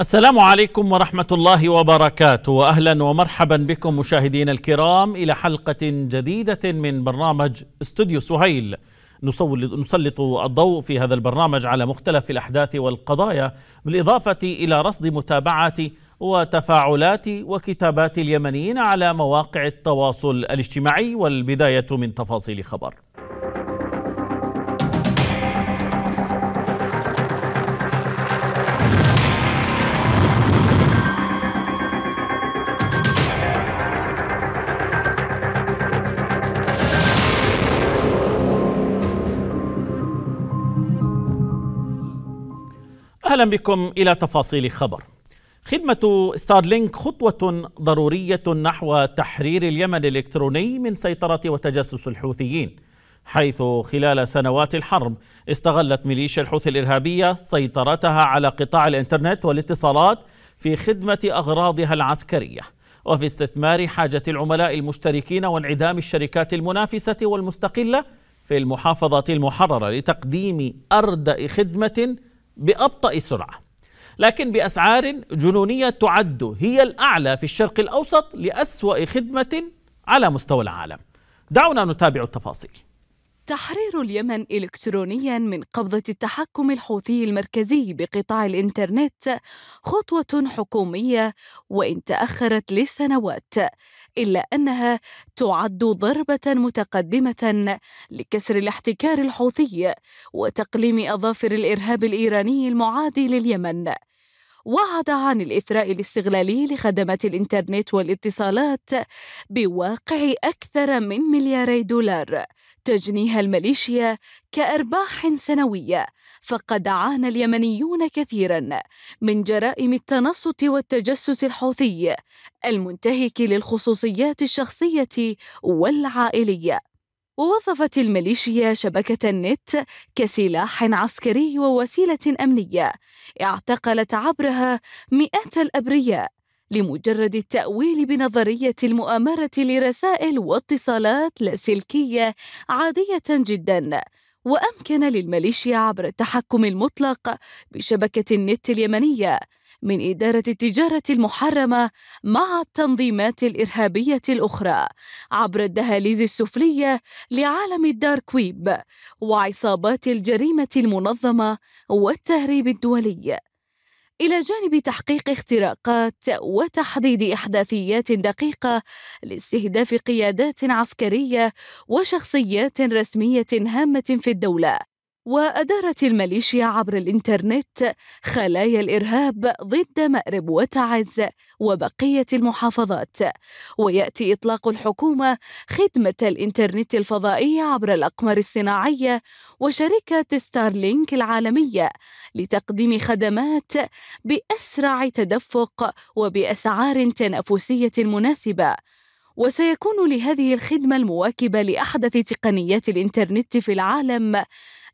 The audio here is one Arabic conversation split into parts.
السلام عليكم ورحمة الله وبركاته وأهلا ومرحبا بكم مشاهدين الكرام إلى حلقة جديدة من برنامج استوديو سهيل نسلط الضوء في هذا البرنامج على مختلف الأحداث والقضايا بالإضافة إلى رصد متابعة وتفاعلات وكتابات اليمنيين على مواقع التواصل الاجتماعي والبداية من تفاصيل خبر أهلا بكم إلى تفاصيل خبر خدمة ستارلينك خطوة ضرورية نحو تحرير اليمن الإلكتروني من سيطرة وتجسس الحوثيين حيث خلال سنوات الحرب استغلت ميليشيا الحوثي الإرهابية سيطرتها على قطاع الإنترنت والاتصالات في خدمة أغراضها العسكرية وفي استثمار حاجة العملاء المشتركين وانعدام الشركات المنافسة والمستقلة في المحافظة المحررة لتقديم أردأ خدمة بأبطأ سرعة لكن بأسعار جنونية تعد هي الأعلى في الشرق الأوسط لأسوأ خدمة على مستوى العالم دعونا نتابع التفاصيل تحرير اليمن إلكترونيا من قبضة التحكم الحوثي المركزي بقطاع الإنترنت خطوة حكومية وإن تأخرت لسنوات إلا أنها تعد ضربة متقدمة لكسر الاحتكار الحوثي وتقليم أظافر الإرهاب الإيراني المعادي لليمن وعد عن الإثراء الاستغلالي لخدمات الإنترنت والاتصالات بواقع أكثر من ملياري دولار تجنيها الميليشيا كأرباح سنوية فقد عانى اليمنيون كثيرا من جرائم التنصت والتجسس الحوثي المنتهك للخصوصيات الشخصية والعائلية ووظفت الميليشيا شبكة النت كسلاح عسكري ووسيلة أمنية اعتقلت عبرها مئات الأبرياء لمجرد التأويل بنظرية المؤامرة لرسائل واتصالات لاسلكية عادية جداً وأمكن للميليشيا عبر التحكم المطلق بشبكة النت اليمنية من إدارة التجارة المحرمة مع التنظيمات الإرهابية الأخرى عبر الدهاليز السفلية لعالم الدارك ويب وعصابات الجريمة المنظمة والتهريب الدولي إلى جانب تحقيق اختراقات وتحديد إحداثيات دقيقة لاستهداف قيادات عسكرية وشخصيات رسمية هامة في الدولة وأدارت الميليشيا عبر الإنترنت خلايا الإرهاب ضد مأرب وتعز وبقية المحافظات ويأتي إطلاق الحكومة خدمة الإنترنت الفضائية عبر الأقمار الصناعية وشركة ستارلينك العالمية لتقديم خدمات بأسرع تدفق وبأسعار تنافسية مناسبة وسيكون لهذه الخدمة المواكبة لأحدث تقنيات الإنترنت في العالم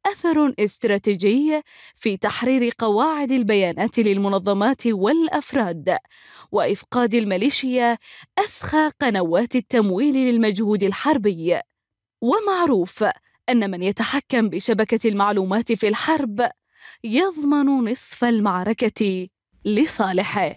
أثر استراتيجي في تحرير قواعد البيانات للمنظمات والأفراد وإفقاد الميليشيا أسخى قنوات التمويل للمجهود الحربي ومعروف أن من يتحكم بشبكة المعلومات في الحرب يضمن نصف المعركة لصالحه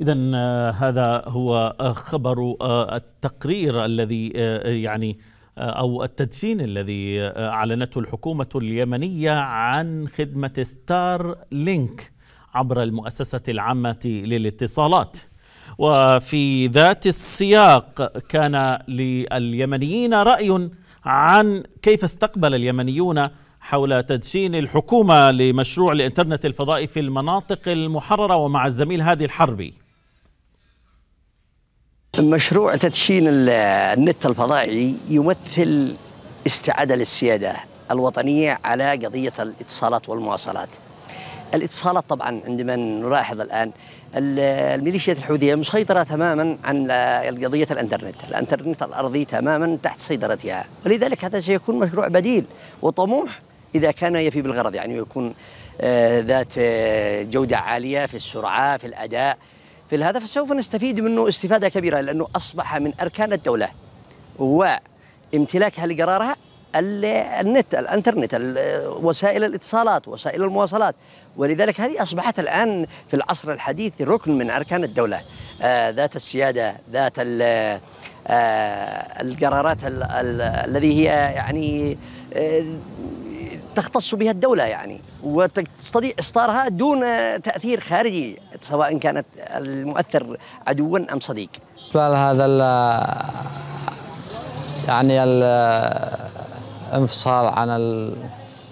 إذا آه، هذا هو خبر آه، التقرير الذي آه، يعني أو التدشين الذي آه، أعلنته الحكومة اليمنية عن خدمة ستار لينك عبر المؤسسة العامة للاتصالات وفي ذات السياق كان لليمنيين رأي عن كيف استقبل اليمنيون حول تدشين الحكومة لمشروع الإنترنت الفضائي في المناطق المحررة ومع الزميل هادي الحربي مشروع تدشين النت الفضائي يمثل استعادة للسيادة الوطنية على قضية الاتصالات والمواصلات الاتصالات طبعا عندما نلاحظ الآن الميليشيات الحوثية مسيطرة تماما عن قضية الانترنت الانترنت الأرضي تماما تحت سيطرتها ولذلك هذا سيكون مشروع بديل وطموح إذا كان يفي بالغرض يعني يكون آه، ذات آه، جودة عالية في السرعة في الأداء في الهدف سوف نستفيد منه استفادة كبيرة لأنه أصبح من أركان الدولة وامتلاكها لقرارها النت الانترنت وسائل الاتصالات وسائل المواصلات ولذلك هذه اصبحت الان في العصر الحديث ركن من اركان الدوله آه ذات السياده ذات آه القرارات الذي هي يعني آه تختص بها الدولة يعني وتستطيع إصدارها دون تأثير خارجي سواء كانت المؤثر عدوا أم صديق هذا الـ يعني الانفصال عن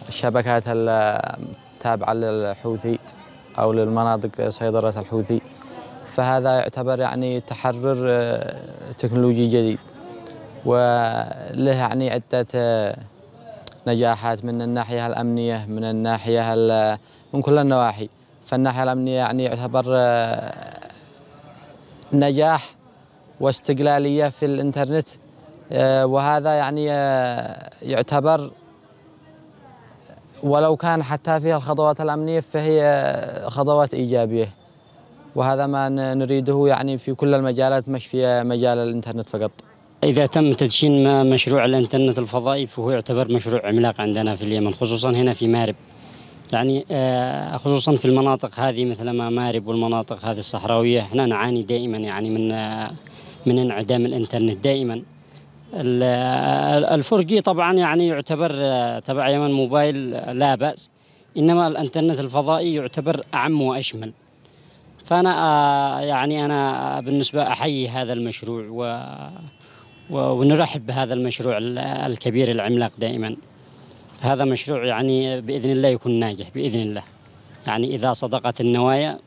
الشبكات التابعة للحوثي أو للمناطق سيطرة الحوثي فهذا يعتبر يعني تحرر آه، تكنولوجي جديد وله يعني عدة آه، نجاحات من الناحيه الامنيه من الناحيه من كل النواحي فالناحيه الامنيه يعني يعتبر آه، نجاح واستقلاليه في الانترنت آه، وهذا يعني آه، يعتبر ولو كان حتى فيها الخطوات الامنيه فهي خطوات ايجابيه وهذا ما نريده يعني في كل المجالات مش في مجال الانترنت فقط إذا تم تدشين مشروع الإنترنت الفضائي فهو يعتبر مشروع عملاق عندنا في اليمن خصوصا هنا في مارب يعني آه، خصوصا في المناطق هذه مثل ما مارب والمناطق هذه الصحراوية احنا نعاني دائما يعني من آه، من انعدام الإنترنت دائما آه، الفرجي طبعا يعني يعتبر تبع يمن موبايل لا بأس إنما الإنترنت الفضائي يعتبر أعم وأشمل فأنا يعني أنا بالنسبة أحيي هذا المشروع و ونرحب بهذا المشروع الكبير العملاق دائما هذا مشروع يعني بإذن الله يكون ناجح بإذن الله يعني إذا صدقت النوايا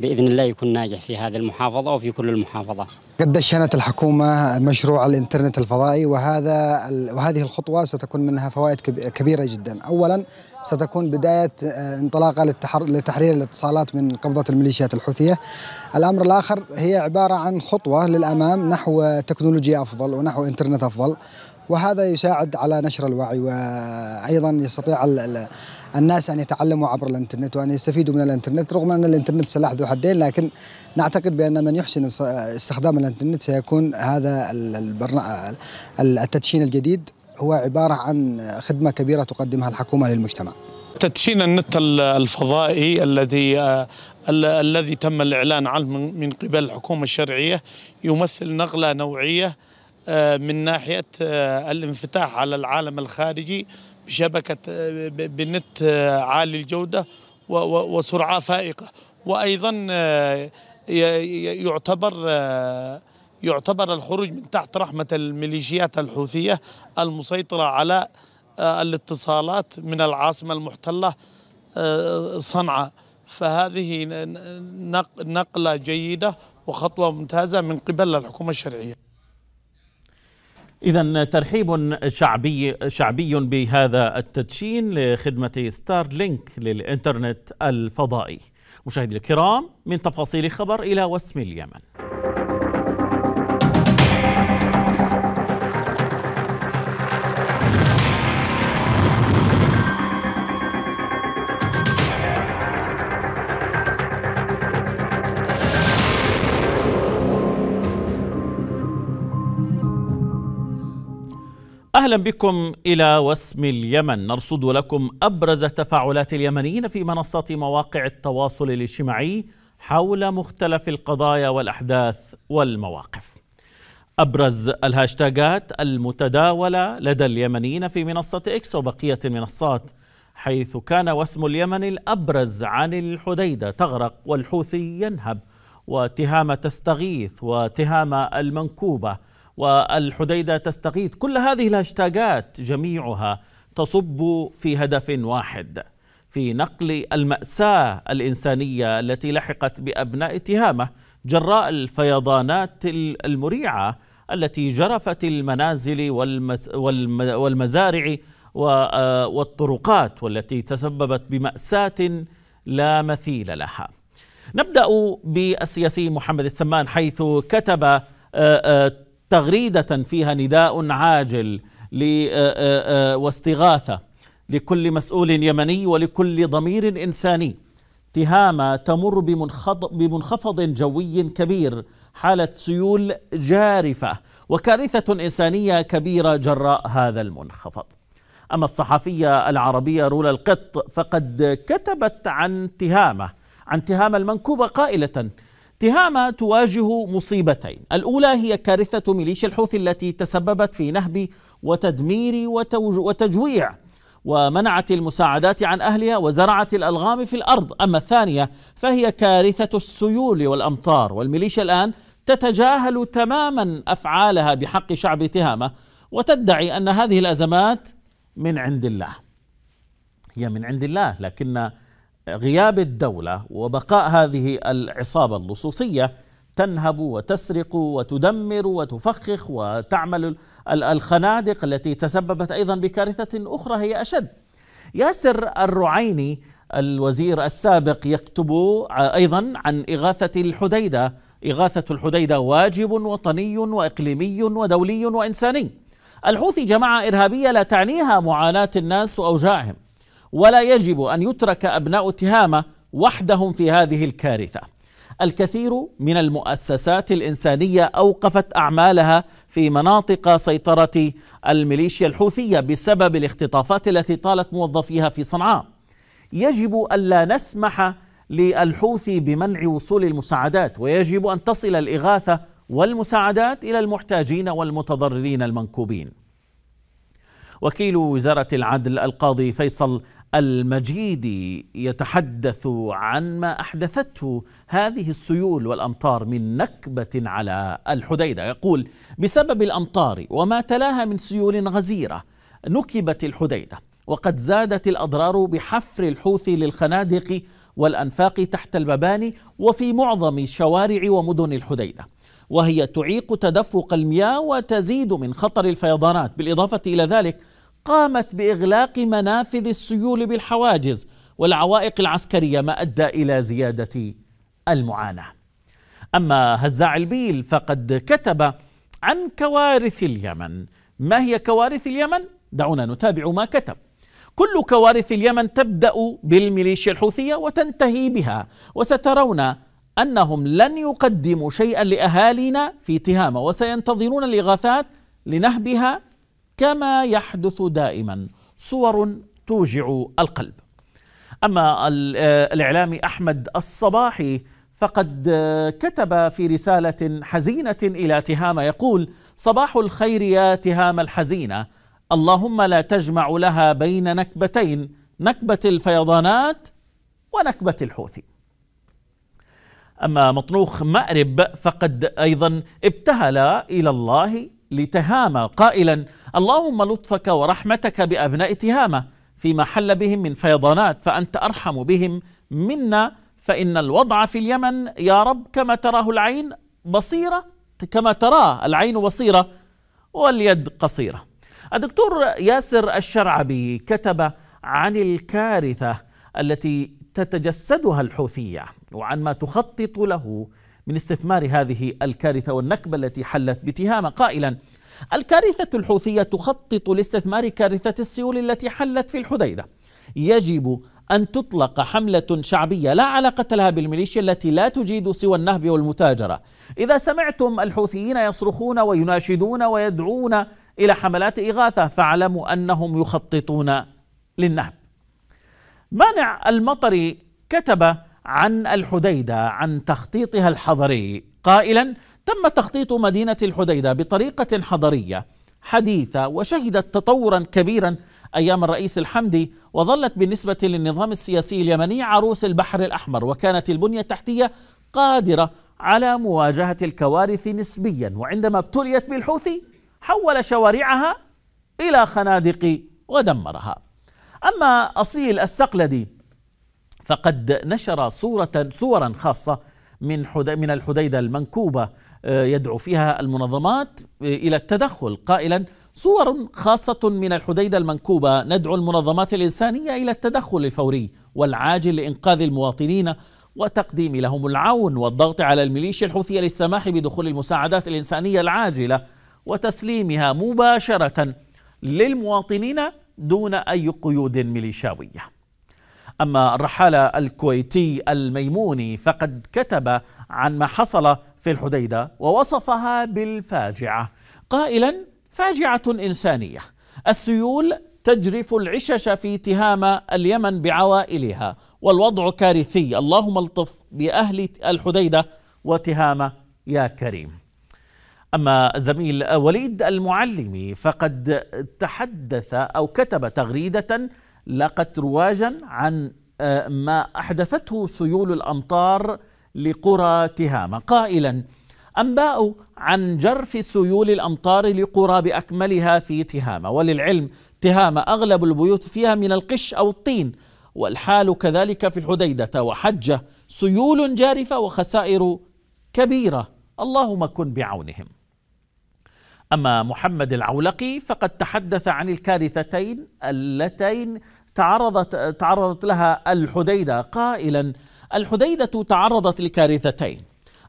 بإذن الله يكون ناجح في هذه المحافظة وفي كل المحافظات قد دشنت الحكومة مشروع الإنترنت الفضائي وهذا وهذه الخطوة ستكون منها فوائد كبيرة جدا أولا ستكون بداية آه، انطلاقة لتحرير الاتصالات من قبضة الميليشيات الحوثية الأمر الآخر هي عبارة عن خطوة للأمام نحو تكنولوجيا أفضل ونحو إنترنت أفضل وهذا يساعد على نشر الوعي وايضا يستطيع الناس ان يتعلموا عبر الانترنت وان يستفيدوا من الانترنت رغم ان الانترنت سلاح ذو حدين لكن نعتقد بان من يحسن استخدام الانترنت سيكون هذا التدشين الجديد هو عباره عن خدمه كبيره تقدمها الحكومه للمجتمع. تدشين النت الفضائي الذي آه، الذي تم الاعلان عنه من قبل الحكومه الشرعيه يمثل نقله نوعيه آه، من ناحية آه، الانفتاح على العالم الخارجي بشبكة آه، بنت عالي الجودة وسرعة فائقة وأيضا يعتبر يعتبر الخروج من تحت رحمة الميليشيات الحوثية المسيطرة على الاتصالات من العاصمة المحتلة صنعاء فهذه نقلة جيدة وخطوة ممتازة من قبل الحكومة الشرعية إذا ترحيب شعبي شعبي بهذا التدشين لخدمة ستار لينك للإنترنت الفضائي. مشاهدي الكرام من تفاصيل خبر إلى وسم اليمن. أهلا بكم إلى وسم اليمن نرصد لكم أبرز تفاعلات اليمنيين في منصات مواقع التواصل الاجتماعي حول مختلف القضايا والأحداث والمواقف أبرز الهاشتاجات المتداولة لدى اليمنيين في منصة إكس وبقية المنصات حيث كان وسم اليمن الأبرز عن الحديدة تغرق والحوثي ينهب وتهامة تستغيث وتهامة المنكوبة والحديدة تستغيث كل هذه الهاشتاجات جميعها تصب في هدف واحد في نقل المأساة الإنسانية التي لحقت بأبناء تهامة جراء الفيضانات المريعة التي جرفت المنازل والمزارع آه، والطرقات والتي تسببت بمأساة لا مثيل لها نبدأ بالسياسي محمد السمان حيث كتب آه، آه، تغريده فيها نداء عاجل آه، آه، آه، واستغاثه لكل مسؤول يمني ولكل ضمير انساني تهامه تمر بمنخفض جوي كبير حاله سيول جارفه وكارثه انسانيه كبيره جراء هذا المنخفض اما الصحفيه العربيه رولا القط فقد كتبت عن تهامه عن تهامه المنكوبه قائله تهامة تواجه مصيبتين الأولى هي كارثة ميليشيا الحوثي التي تسببت في نهب وتدمير وتجويع ومنعت المساعدات عن أهلها وزرعت الألغام في الأرض أما الثانية فهي كارثة السيول والأمطار والميليشيا الآن تتجاهل تماما أفعالها بحق شعب تهامة وتدعي أن هذه الأزمات من عند الله هي من عند الله لكن غياب الدولة وبقاء هذه العصابة اللصوصية تنهب وتسرق وتدمر وتفخخ وتعمل الخنادق التي تسببت أيضا بكارثة أخرى هي أشد ياسر الرعيني الوزير السابق يكتب أيضا عن إغاثة الحديدة إغاثة الحديدة واجب وطني وإقليمي ودولي وإنساني الحوثي جماعة إرهابية لا تعنيها معاناة الناس وأوجاعهم ولا يجب ان يترك ابناء تهامه وحدهم في هذه الكارثه الكثير من المؤسسات الانسانيه اوقفت اعمالها في مناطق سيطره الميليشيا الحوثيه بسبب الاختطافات التي طالت موظفيها في صنعاء يجب الا نسمح للحوثي بمنع وصول المساعدات ويجب ان تصل الاغاثه والمساعدات الى المحتاجين والمتضررين المنكوبين وكيل وزاره العدل القاضي فيصل المجيدي يتحدث عن ما احدثته هذه السيول والامطار من نكبه على الحديده يقول بسبب الامطار وما تلاها من سيول غزيره نكبت الحديده وقد زادت الاضرار بحفر الحوث للخنادق والانفاق تحت المباني وفي معظم شوارع ومدن الحديده وهي تعيق تدفق المياه وتزيد من خطر الفيضانات بالاضافه الى ذلك قامت باغلاق منافذ السيول بالحواجز والعوائق العسكريه ما ادى الى زياده المعاناه. اما هزاع البيل فقد كتب عن كوارث اليمن، ما هي كوارث اليمن؟ دعونا نتابع ما كتب. كل كوارث اليمن تبدا بالميليشيا الحوثيه وتنتهي بها وسترون انهم لن يقدموا شيئا لاهالينا في تهامه وسينتظرون الاغاثات لنهبها كما يحدث دائما صور توجع القلب اما آه، الاعلامي احمد الصباحي فقد آه، كتب في رساله حزينه الى تهامه يقول صباح الخير يا تهامه الحزينه اللهم لا تجمع لها بين نكبتين نكبه الفيضانات ونكبه الحوثي اما مطنوخ مأرب فقد ايضا ابتهل الى الله لتهامة قائلا اللهم لطفك ورحمتك بأبناء تهامة فيما حل بهم من فيضانات فأنت أرحم بهم منا فإن الوضع في اليمن يا رب كما تراه العين بصيرة كما تراه العين بصيرة واليد قصيرة الدكتور ياسر الشرعبي كتب عن الكارثة التي تتجسدها الحوثية وعن ما تخطط له من استثمار هذه الكارثة والنكبة التي حلت بتهامة قائلا الكارثة الحوثية تخطط لاستثمار كارثة السيول التي حلت في الحديدة يجب أن تطلق حملة شعبية لا علاقة لها بالميليشيا التي لا تجيد سوى النهب والمتاجرة إذا سمعتم الحوثيين يصرخون ويناشدون ويدعون إلى حملات إغاثة فاعلموا أنهم يخططون للنهب مانع المطري كتب عن الحديده عن تخطيطها الحضري قائلا تم تخطيط مدينه الحديده بطريقه حضريه حديثه وشهدت تطورا كبيرا ايام الرئيس الحمدي وظلت بالنسبه للنظام السياسي اليمني عروس البحر الاحمر وكانت البنيه التحتيه قادره على مواجهه الكوارث نسبيا وعندما ابتليت بالحوثي حول شوارعها الى خنادق ودمرها اما اصيل السقلدي فقد نشر صورة صورا خاصة من من الحديدة المنكوبة آه، يدعو فيها المنظمات آه، إلى التدخل قائلا صور خاصة من الحديدة المنكوبة ندعو المنظمات الإنسانية إلى التدخل الفوري والعاجل لإنقاذ المواطنين وتقديم لهم العون والضغط على الميليشيا الحوثية للسماح بدخول المساعدات الإنسانية العاجلة وتسليمها مباشرة للمواطنين دون أي قيود ميليشاوية أما الرحالة الكويتي الميموني فقد كتب عن ما حصل في الحديدة ووصفها بالفاجعة قائلا فاجعة إنسانية السيول تجرف العشش في تهامة اليمن بعوائلها والوضع كارثي اللهم الطف بأهل الحديدة وتهامة يا كريم أما الزميل وليد المعلمي فقد تحدث أو كتب تغريدة لاقت رواجا عن آه، ما احدثته سيول الامطار لقرى تهامه قائلا انباء عن جرف سيول الامطار لقرى باكملها في تهامه وللعلم تهامه اغلب البيوت فيها من القش او الطين والحال كذلك في الحديده وحجه سيول جارفه وخسائر كبيره اللهم كن بعونهم أما محمد العولقي فقد تحدث عن الكارثتين اللتين تعرضت تعرضت لها الحديده قائلا الحديده تعرضت لكارثتين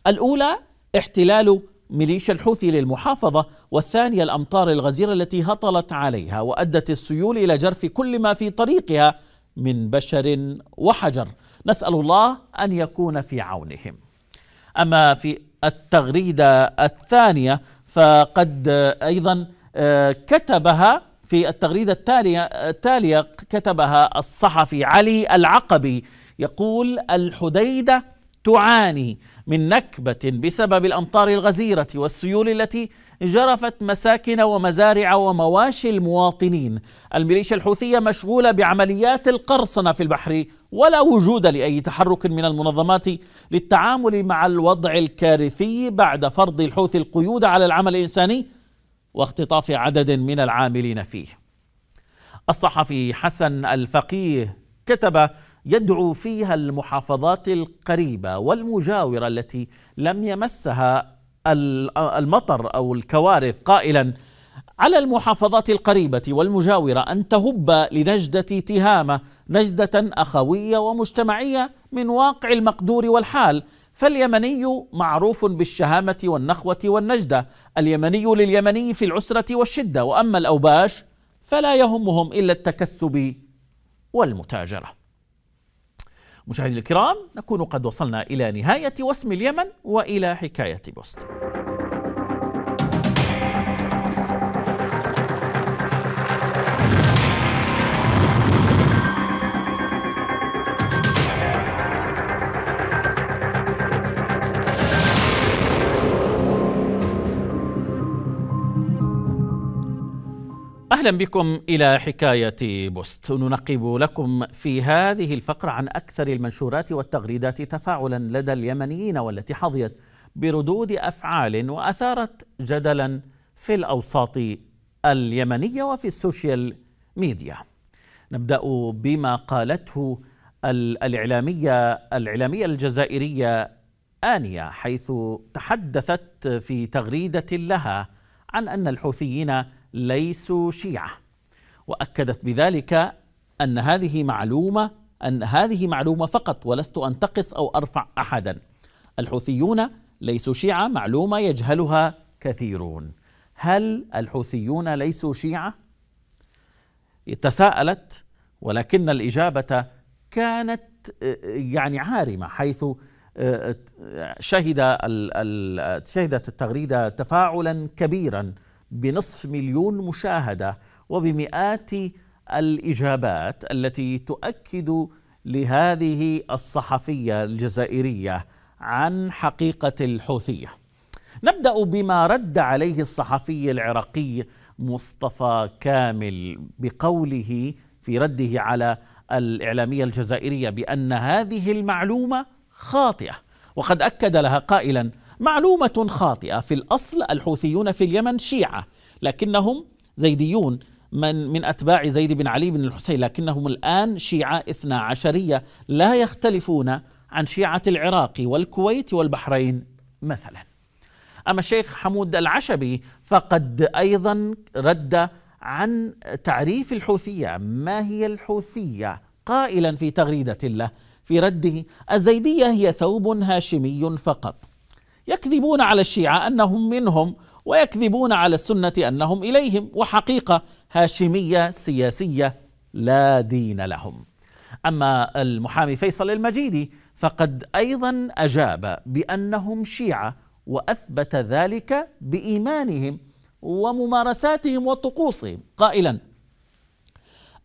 الاولى احتلال ميليشيا الحوثي للمحافظة والثانية الأمطار الغزيرة التي هطلت عليها وأدت السيول إلى جرف كل ما في طريقها من بشر وحجر نسأل الله أن يكون في عونهم أما في التغريدة الثانية فقد أيضا آه، كتبها في التغريدة التالية, التالية كتبها الصحفي علي العقبي يقول الحديدة تعاني من نكبة بسبب الأمطار الغزيرة والسيول التي جرفت مساكن ومزارع ومواشي المواطنين الميليشيا الحوثية مشغولة بعمليات القرصنة في البحر ولا وجود لأي تحرك من المنظمات للتعامل مع الوضع الكارثي بعد فرض الحوثي القيود على العمل الإنساني واختطاف عدد من العاملين فيه الصحفي حسن الفقيه كتب يدعو فيها المحافظات القريبة والمجاورة التي لم يمسها المطر أو الكوارث قائلا على المحافظات القريبة والمجاورة أن تهب لنجدة تهامة نجدة أخوية ومجتمعية من واقع المقدور والحال فاليمني معروف بالشهامة والنخوة والنجدة اليمني لليمني في العسرة والشدة وأما الأوباش فلا يهمهم إلا التكسب والمتاجرة مشاهدي الكرام نكون قد وصلنا إلى نهاية وسم اليمن وإلى حكاية بوست اهلا بكم الى حكايه بوست ننقب لكم في هذه الفقره عن اكثر المنشورات والتغريدات تفاعلا لدى اليمنيين والتي حظيت بردود افعال واثارت جدلا في الاوساط اليمنيه وفي السوشيال ميديا نبدا بما قالته الاعلاميه الاعلاميه الجزائريه انيه حيث تحدثت في تغريده لها عن ان الحوثيين ليسوا شيعة وأكدت بذلك أن هذه معلومة أن هذه معلومة فقط ولست أنتقص أو أرفع أحدا الحوثيون ليسوا شيعة معلومة يجهلها كثيرون هل الحوثيون ليسوا شيعة؟ تساءلت ولكن الإجابة كانت يعني عارمة حيث آه، آه، شهد شهدت التغريدة تفاعلا كبيرا بنصف مليون مشاهده وبمئات الاجابات التي تؤكد لهذه الصحفيه الجزائريه عن حقيقه الحوثيه. نبدا بما رد عليه الصحفي العراقي مصطفى كامل بقوله في رده على الاعلاميه الجزائريه بان هذه المعلومه خاطئه وقد اكد لها قائلا معلومة خاطئة في الأصل الحوثيون في اليمن شيعة لكنهم زيديون من من أتباع زيد بن علي بن الحسين لكنهم الآن شيعة اثنا عشرية لا يختلفون عن شيعة العراق والكويت والبحرين مثلا أما الشيخ حمود العشبي فقد أيضا رد عن تعريف الحوثية ما هي الحوثية قائلا في تغريدة له في رده الزيدية هي ثوب هاشمي فقط يكذبون على الشيعة أنهم منهم ويكذبون على السنة أنهم إليهم وحقيقة هاشمية سياسية لا دين لهم أما المحامي فيصل المجيدي فقد أيضا أجاب بأنهم شيعة وأثبت ذلك بإيمانهم وممارساتهم وطقوسهم قائلا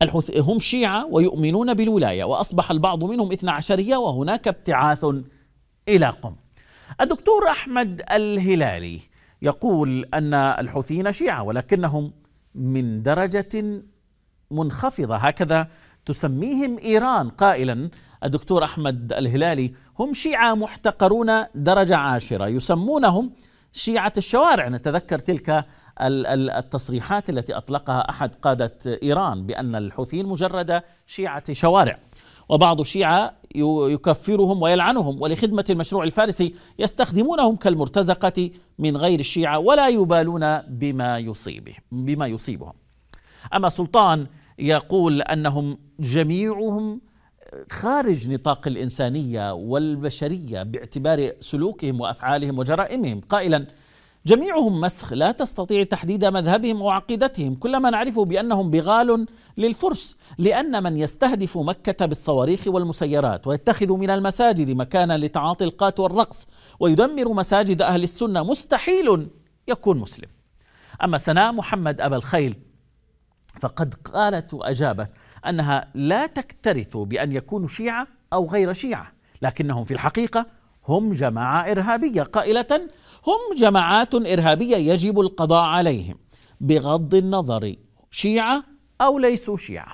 الحوثي هم شيعة ويؤمنون بالولاية وأصبح البعض منهم إثنى عشرية وهناك ابتعاث إلى قم الدكتور أحمد الهلالي يقول أن الحوثيين شيعة ولكنهم من درجة منخفضة هكذا تسميهم إيران قائلا الدكتور أحمد الهلالي هم شيعة محتقرون درجة عاشرة يسمونهم شيعة الشوارع نتذكر تلك التصريحات التي أطلقها أحد قادة إيران بأن الحوثيين مجرد شيعة شوارع وبعض الشيعة يكفرهم ويلعنهم ولخدمة المشروع الفارسي يستخدمونهم كالمرتزقة من غير الشيعة ولا يبالون بما يصيبه بما يصيبهم أما سلطان يقول أنهم جميعهم خارج نطاق الإنسانية والبشرية باعتبار سلوكهم وأفعالهم وجرائمهم قائلا جميعهم مسخ لا تستطيع تحديد مذهبهم وعقيدتهم كل ما نعرفه بأنهم بغال للفرس لأن من يستهدف مكة بالصواريخ والمسيرات ويتخذ من المساجد مكانا لتعاطي القات والرقص ويدمر مساجد أهل السنة مستحيل يكون مسلم أما سناء محمد أبا الخيل فقد قالت وأجابت أنها لا تكترث بأن يكونوا شيعة أو غير شيعة لكنهم في الحقيقة هم جماعه ارهابيه قائله هم جماعات ارهابيه يجب القضاء عليهم بغض النظر شيعه او ليسوا شيعه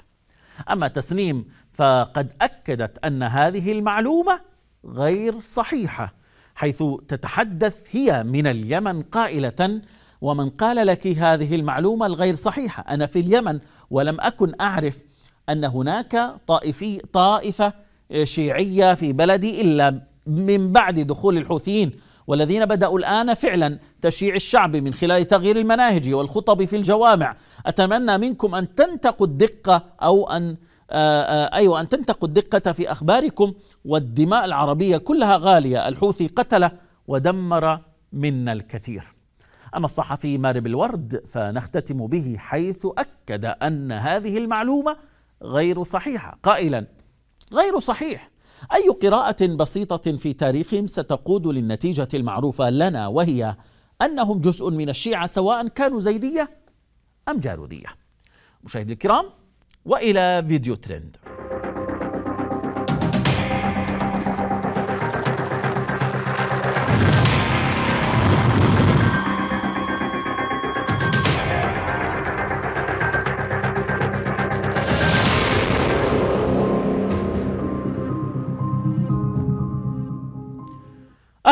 اما تسنيم فقد اكدت ان هذه المعلومه غير صحيحه حيث تتحدث هي من اليمن قائله ومن قال لك هذه المعلومه الغير صحيحه انا في اليمن ولم اكن اعرف ان هناك طائفي طائفه شيعيه في بلدي الا من بعد دخول الحوثيين والذين بدأوا الآن فعلا تشييع الشعب من خلال تغيير المناهج والخطب في الجوامع أتمنى منكم أن تنتقوا الدقة أو أن آه، آه، أيوة أن تنتقوا الدقة في أخباركم والدماء العربية كلها غالية الحوثي قتل ودمر منا الكثير أما الصحفي مارب الورد فنختتم به حيث أكد أن هذه المعلومة غير صحيحة قائلا غير صحيح أي قراءة بسيطة في تاريخهم ستقود للنتيجة المعروفة لنا وهي أنهم جزء من الشيعة سواء كانوا زيدية أم جارودية مشاهدي الكرام وإلى فيديو ترند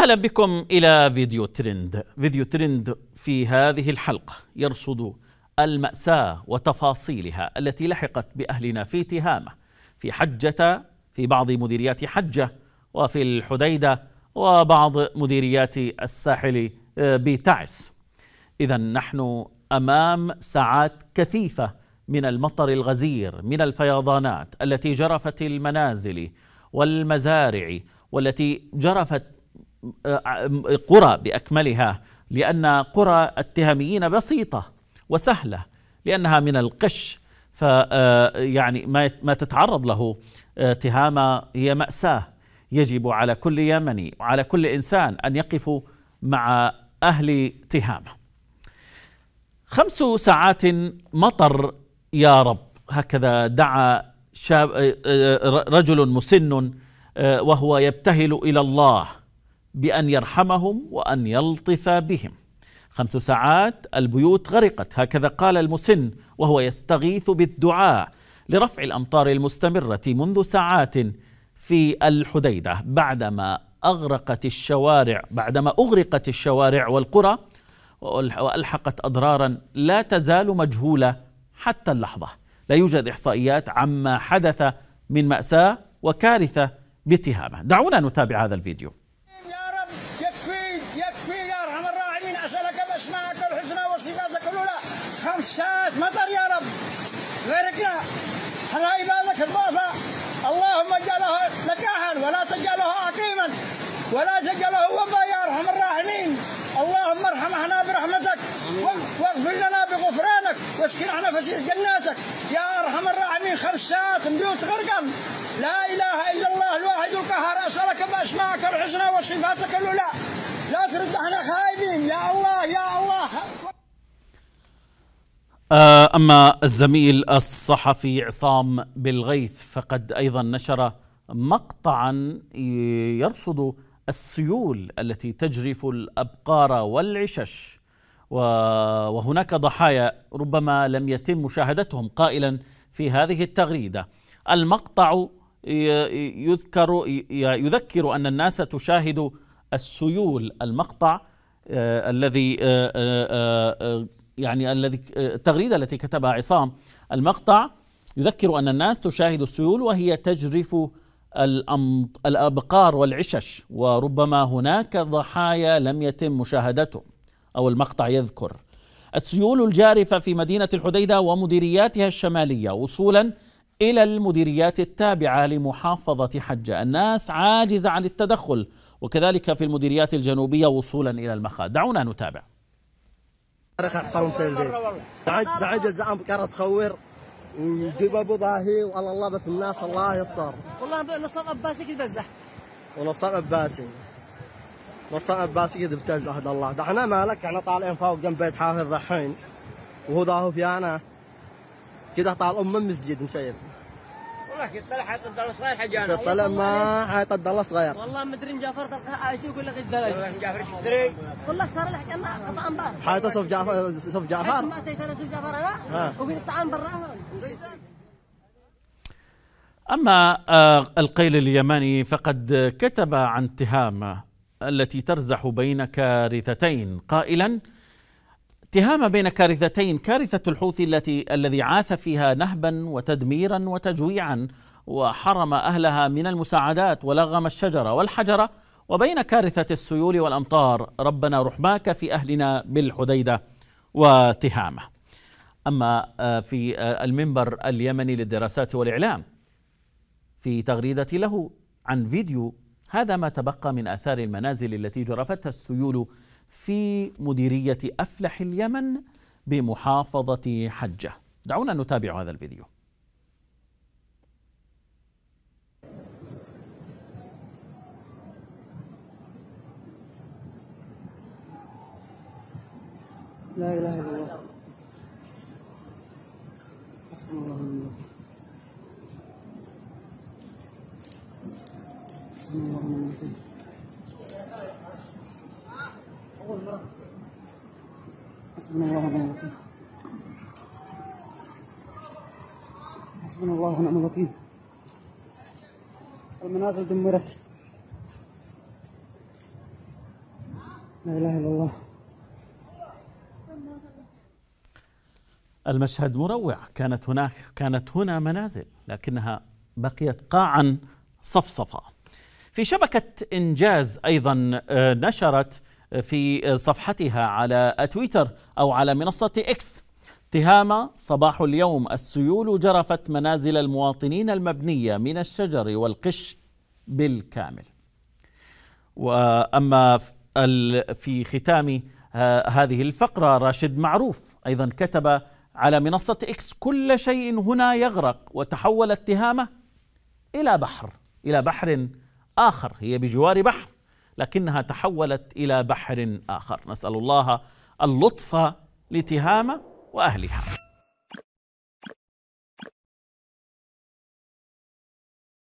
اهلا بكم الى فيديو ترند، فيديو ترند في هذه الحلقه يرصد المأساة وتفاصيلها التي لحقت باهلنا في تهامه في حجة في بعض مديريات حجة وفي الحديدة وبعض مديريات الساحل آه، بتعس. اذا نحن امام ساعات كثيفه من المطر الغزير من الفيضانات التي جرفت المنازل والمزارع والتي جرفت قرى باكملها لان قرى التهاميين بسيطه وسهله لانها من القش فيعني آه، ما ما تتعرض له آه، تهامه هي ماساه يجب على كل يمني وعلى كل انسان ان يقف مع اهل تهامه. خمس ساعات مطر يا رب هكذا دعا شاب آه، رجل مسن وهو يبتهل الى الله بأن يرحمهم وأن يلطف بهم خمس ساعات البيوت غرقت هكذا قال المسن وهو يستغيث بالدعاء لرفع الأمطار المستمرة منذ ساعات في الحديدة بعدما أغرقت الشوارع بعدما أغرقت الشوارع والقرى وألحقت أضرارا لا تزال مجهولة حتى اللحظة لا يوجد إحصائيات عما حدث من مأساة وكارثة باتهامه دعونا نتابع هذا الفيديو ولا تجعل هو يا ارحم الراحمين اللهم ارحم احنا برحمتك واغفر لنا بغفرانك واسكن احنا فسيح جناتك يا ارحم الراحمين خمسات بيوت غرقم لا اله الا الله الواحد القهار اسالك باسمائك الحسنى وصفاتك الاولى لا ترد احنا خائبين يا الله يا الله آه، أما الزميل الصحفي عصام بالغيث فقد أيضا نشر مقطعا يرصد السيول التي تجرف الابقار والعشش وهناك ضحايا ربما لم يتم مشاهدتهم قائلا في هذه التغريده المقطع يذكر يذكر ان الناس تشاهد السيول المقطع آه، الذي آه، آه، يعني الذي التغريده التي كتبها عصام المقطع يذكر ان الناس تشاهد السيول وهي تجرف الأبقار والعشش وربما هناك ضحايا لم يتم مشاهدته أو المقطع يذكر السيول الجارفة في مدينة الحديدة ومديرياتها الشمالية وصولا إلى المديريات التابعة لمحافظة حجة الناس عاجزة عن التدخل وكذلك في المديريات الجنوبية وصولا إلى المخاد دعونا نتابع بعد بعد تخور ويجيب ابو ضاهي والله الله بس الناس الله يستر والله نصاب عباسي قد بزح ونصاب عباسي نصاب عباسي قد بتزح الله ده احنا مالك احنا طالعين فوق جنب بيت حافظ الحين وهو ضاهو فيانا كده طال ام المسجد مسيب عمرك يطلع حيط الضل صغير حجانا يطلع ما حيط الضل صغير والله ما ادري مجافر شو يقول لك الزلج مجافر تدري قول لك صار لك كان قطع انبار حيط صف جعفر صف جعفر ما انا صف جعفر انا وقلت برا أما آه، القيل اليماني فقد كتب عن تهامة التي ترزح بين كارثتين قائلا اتهام بين كارثتين كارثة الحوثي التي الذي عاث فيها نهبا وتدميرا وتجويعا وحرم أهلها من المساعدات ولغم الشجرة والحجرة وبين كارثة السيول والأمطار ربنا رحماك في أهلنا بالحديدة وتهامة أما آه، في آه، المنبر اليمني للدراسات والإعلام في تغريدة له عن فيديو هذا ما تبقى من آثار المنازل التي جرفتها السيول في مديرية أفلح اليمن بمحافظة حجة دعونا نتابع هذا الفيديو لا إله إلا الله Thank الله الله حسبنا الله ونعم الوكيل حسبنا الله ونعم الوكيل المنازل دمرت لا اله الا الله المشهد مروع كانت هناك كانت هنا منازل لكنها بقيت قاعا صفصفه في شبكه انجاز ايضا آه، نشرت في صفحتها على تويتر أو على منصة إكس تهامة صباح اليوم السيول جرفت منازل المواطنين المبنية من الشجر والقش بالكامل وأما في ختام هذه الفقرة راشد معروف أيضا كتب على منصة إكس كل شيء هنا يغرق وتحولت تهامة إلى بحر إلى بحر آخر هي بجوار بحر لكنها تحولت الى بحر اخر نسال الله اللطف لتهامه واهلها